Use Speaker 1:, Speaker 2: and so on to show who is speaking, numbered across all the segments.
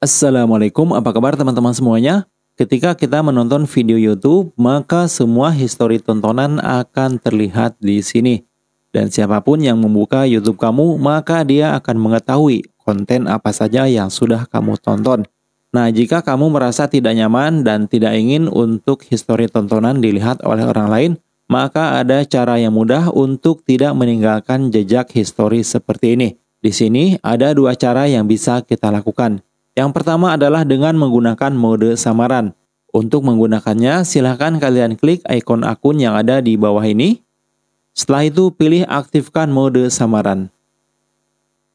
Speaker 1: Assalamualaikum, apa kabar teman-teman semuanya? Ketika kita menonton video YouTube, maka semua histori tontonan akan terlihat di sini. Dan siapapun yang membuka YouTube kamu, maka dia akan mengetahui konten apa saja yang sudah kamu tonton. Nah, jika kamu merasa tidak nyaman dan tidak ingin untuk histori tontonan dilihat oleh orang lain, maka ada cara yang mudah untuk tidak meninggalkan jejak histori seperti ini. Di sini ada dua cara yang bisa kita lakukan. Yang pertama adalah dengan menggunakan mode samaran. Untuk menggunakannya, silahkan kalian klik ikon akun yang ada di bawah ini. Setelah itu, pilih aktifkan mode samaran.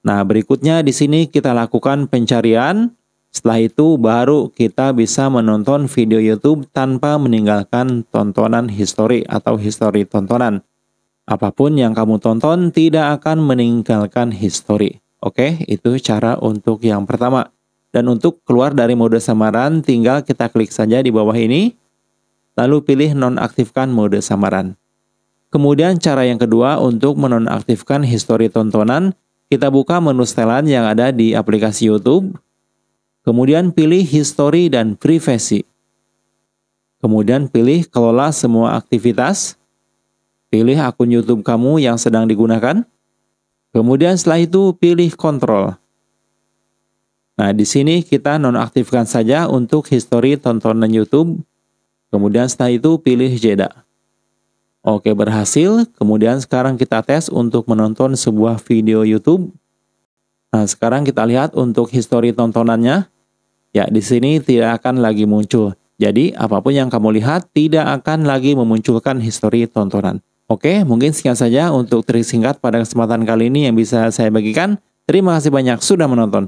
Speaker 1: Nah, berikutnya di sini kita lakukan pencarian. Setelah itu, baru kita bisa menonton video YouTube tanpa meninggalkan tontonan histori atau histori tontonan. Apapun yang kamu tonton tidak akan meninggalkan histori. Oke, itu cara untuk yang pertama. Dan untuk keluar dari mode samaran, tinggal kita klik saja di bawah ini, lalu pilih nonaktifkan mode samaran. Kemudian cara yang kedua untuk menonaktifkan histori tontonan, kita buka menu setelan yang ada di aplikasi YouTube, kemudian pilih histori dan privasi. Kemudian pilih kelola semua aktivitas, pilih akun YouTube kamu yang sedang digunakan, kemudian setelah itu pilih kontrol. Nah, di sini kita nonaktifkan saja untuk histori tontonan YouTube. Kemudian setelah itu pilih jeda. Oke, berhasil. Kemudian sekarang kita tes untuk menonton sebuah video YouTube. Nah, sekarang kita lihat untuk history tontonannya. Ya, di sini tidak akan lagi muncul. Jadi, apapun yang kamu lihat tidak akan lagi memunculkan history tontonan. Oke, mungkin sekian saja untuk trik singkat pada kesempatan kali ini yang bisa saya bagikan. Terima kasih banyak sudah menonton.